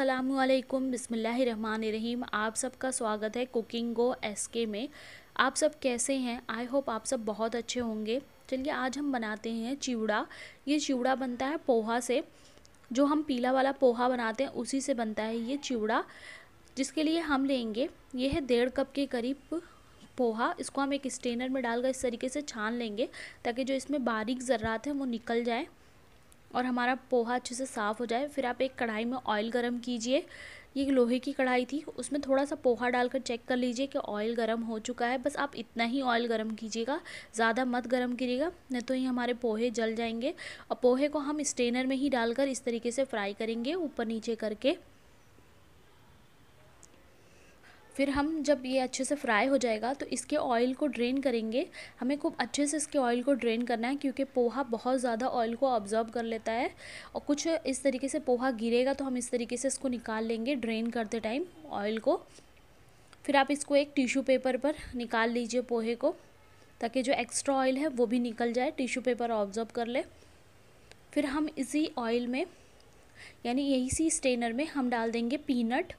अल्लाम बसमीम आप सबका स्वागत है कुकिंग गो एस के में आप सब कैसे हैं आई होप आप सब बहुत अच्छे होंगे चलिए आज हम बनाते हैं चिवड़ा ये चिवड़ा बनता है पोहा से जो हम पीला वाला पोहा बनाते हैं उसी से बनता है ये चिवड़ा जिसके लिए हम लेंगे ये है डेढ़ कप के करीब पोहा इसको हम एक स्टेनर में डालकर इस तरीके से छान लेंगे ताकि जो इसमें बारीक ज़र्रात है वो निकल जाए और हमारा पोहा अच्छे से साफ़ हो जाए फिर आप एक कढ़ाई में ऑयल गरम कीजिए ये लोहे की कढ़ाई थी उसमें थोड़ा सा पोहा डालकर चेक कर लीजिए कि ऑयल गरम हो चुका है बस आप इतना ही ऑयल गरम कीजिएगा ज़्यादा मत गरम कीजिएगा नहीं तो ये हमारे पोहे जल जाएंगे और पोहे को हम स्टेनर में ही डालकर इस तरीके से फ्राई करेंगे ऊपर नीचे करके फिर हम जब ये अच्छे से फ्राई हो जाएगा तो इसके ऑयल को ड्रेन करेंगे हमें खूब अच्छे से इसके ऑयल को ड्रेन करना है क्योंकि पोहा बहुत ज़्यादा ऑयल को ऑब्ज़र्व कर लेता है और कुछ इस तरीके से पोहा गिरेगा तो हम इस तरीके से इसको निकाल लेंगे ड्रेन करते टाइम ऑयल को फिर आप इसको एक टिश्यू पेपर पर निकाल लीजिए पोहे को ताकि जो एक्स्ट्रा ऑयल है वो भी निकल जाए टिश्यू पेपर ऑब्ज़र्व कर ले फिर हम इसी ऑयल में यानी यही सी स्टेनर में हम डाल देंगे पीनट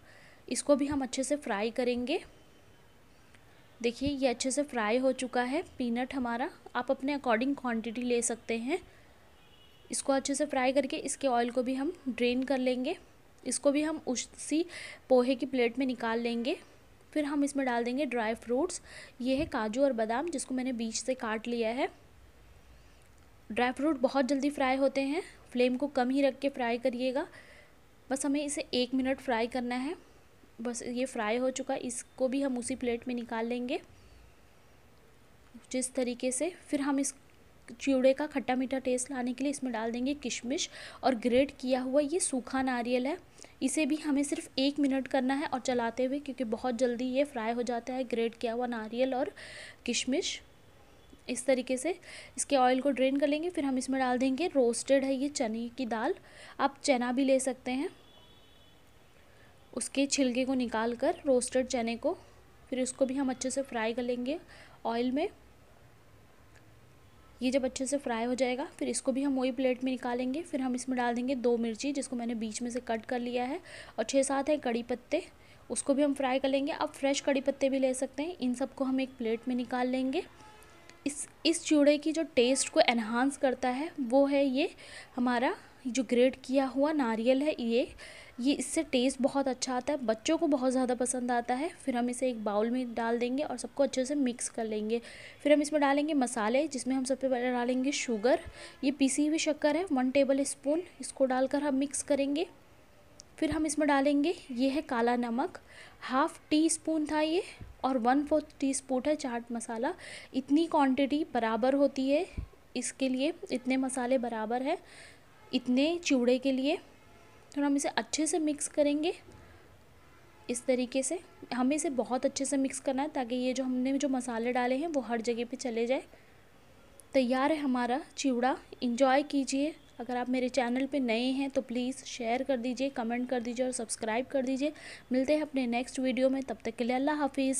इसको भी हम अच्छे से फ्राई करेंगे देखिए ये अच्छे से फ्राई हो चुका है पीनट हमारा आप अपने अकॉर्डिंग क्वांटिटी ले सकते हैं इसको अच्छे से फ्राई करके इसके ऑयल को भी हम ड्रेन कर लेंगे इसको भी हम उसी पोहे की प्लेट में निकाल लेंगे फिर हम इसमें डाल देंगे ड्राई फ्रूट्स ये है काजू और बादाम जिसको मैंने बीच से काट लिया है ड्राई फ्रूट बहुत जल्दी फ्राई होते हैं फ्लेम को कम ही रख के फ्राई करिएगा बस हमें इसे एक मिनट फ्राई करना है बस ये फ्राई हो चुका इसको भी हम उसी प्लेट में निकाल लेंगे जिस तरीके से फिर हम इस चिवड़े का खट्टा मीठा टेस्ट लाने के लिए इसमें डाल देंगे किशमिश और ग्रेट किया हुआ ये सूखा नारियल है इसे भी हमें सिर्फ एक मिनट करना है और चलाते हुए क्योंकि बहुत जल्दी ये फ्राई हो जाता है ग्रेट किया हुआ नारियल और किशमिश इस तरीके से इसके ऑयल को ड्रेन कर लेंगे फिर हम इसमें डाल देंगे रोस्टेड है ये चने की दाल आप चना भी ले सकते हैं उसके छिलके को निकाल कर रोस्टेड चने को फिर उसको भी हम अच्छे से फ्राई कर लेंगे ऑयल में ये जब अच्छे से फ्राई हो जाएगा फिर इसको भी हम वही प्लेट में निकालेंगे फिर हम इसमें डाल देंगे दो मिर्ची जिसको मैंने बीच में से कट कर लिया है और छः सात है कड़ी पत्ते उसको भी हम फ्राई कर लेंगे आप फ्रेश कड़ी पत्ते भी ले सकते हैं इन सबको हम एक प्लेट में निकाल लेंगे इस इस चूड़े की जो टेस्ट को एनहांस करता है वो है ये हमारा जो ग्रेट किया हुआ नारियल है ये ये इससे टेस्ट बहुत अच्छा आता है बच्चों को बहुत ज़्यादा पसंद आता है फिर हम इसे एक बाउल में डाल देंगे और सबको अच्छे से मिक्स कर लेंगे फिर हम इसमें डालेंगे मसाले जिसमें हम सबसे पहले डालेंगे शुगर ये पीसी हुई शक्कर है वन टेबल स्पून इसको डालकर हम मिक्स करेंगे फिर हम इसमें डालेंगे ये है काला नमक हाफ़ टी स्पून था ये और वन फोर्थ टी स्पून है चाट मसाला इतनी क्वांटिटी बराबर होती है इसके लिए इतने मसाले बराबर है इतने चूड़े के लिए तो हम इसे अच्छे से मिक्स करेंगे इस तरीके से हमें इसे बहुत अच्छे से मिक्स करना है ताकि ये जो हमने जो मसाले डाले हैं वो हर जगह पे चले जाए तैयार है हमारा चिवड़ा इंजॉय कीजिए अगर आप मेरे चैनल पे नए हैं तो प्लीज़ शेयर कर दीजिए कमेंट कर दीजिए और सब्सक्राइब कर दीजिए मिलते हैं अपने नेक्स्ट वीडियो में तब तक के लिए अल्लाह हाफिज़